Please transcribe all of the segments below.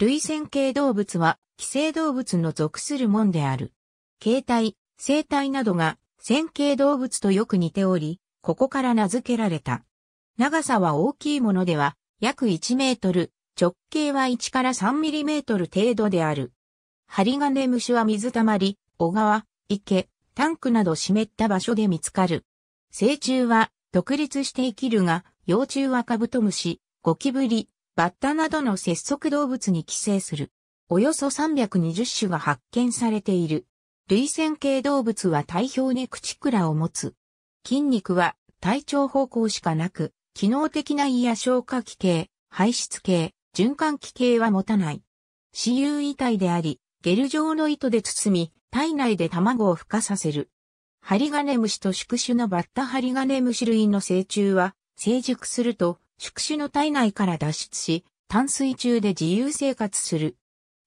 類線形動物は、寄生動物の属するもんである。形態、生態などが、線形動物とよく似ており、ここから名付けられた。長さは大きいものでは、約1メートル、直径は1から3ミリメートル程度である。針金虫は水たまり、小川、池、タンクなど湿った場所で見つかる。成虫は独立して生きるが、幼虫はカブトムシ、ゴキブリ、バッタなどの節足動物に寄生する。およそ320種が発見されている。類線系動物は体表に口倉を持つ。筋肉は体調方向しかなく、機能的な胃や消化器系、排出系、循環器系は持たない。私有遺体であり、ゲル状の糸で包み、体内で卵を孵化させる。ハリガネムシと宿主のバッタハリガネムシ類の成虫は、成熟すると宿主の体内から脱出し、淡水中で自由生活する。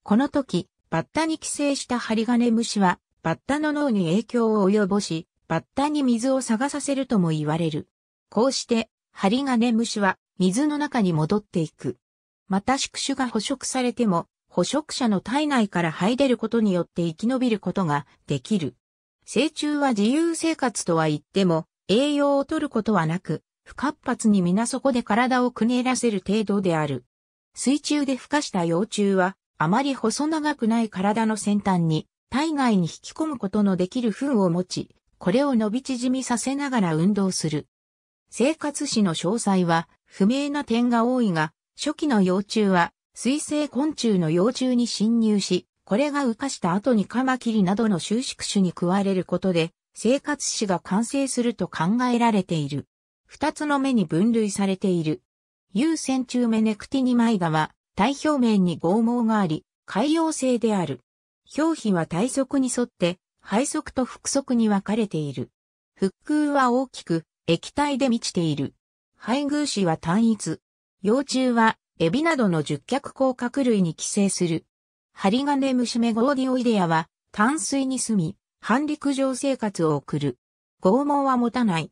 この時、バッタに寄生したハリガネムシは、バッタの脳に影響を及ぼし、バッタに水を探させるとも言われる。こうして、ハリガネムシは水の中に戻っていく。また宿主が捕食されても、捕食者の体内から這い出ることによって生き延びることができる。成虫は自由生活とは言っても、栄養を取ることはなく、不活発に皆底で体をくねらせる程度である。水中で孵化した幼虫は、あまり細長くない体の先端に、体外に引き込むことのできる糞を持ち、これを伸び縮みさせながら運動する。生活史の詳細は不明な点が多いが、初期の幼虫は水生昆虫の幼虫に侵入し、これが羽化した後にカマキリなどの収縮種に食われることで、生活史が完成すると考えられている。二つの目に分類されている。有線中目ネクティニマイガは、体表面に剛毛があり、海洋性である。表皮は体側に沿って、背側と腹側に分かれている。腹腔は大きく、液体で満ちている。配偶子は単一。幼虫は、エビなどの十脚甲殻類に寄生する。ハリガネムシメゴーディオイデアは、淡水に住み、半陸上生活を送る。剛毛は持たない。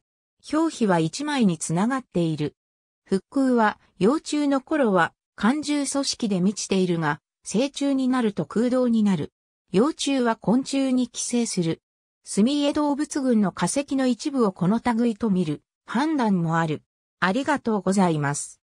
表皮は1枚につながっている。復空は、幼虫の頃は、寒獣組織で満ちているが、成虫になると空洞になる。幼虫は昆虫に寄生する。墨江動物群の化石の一部をこの類と見る判断もある。ありがとうございます。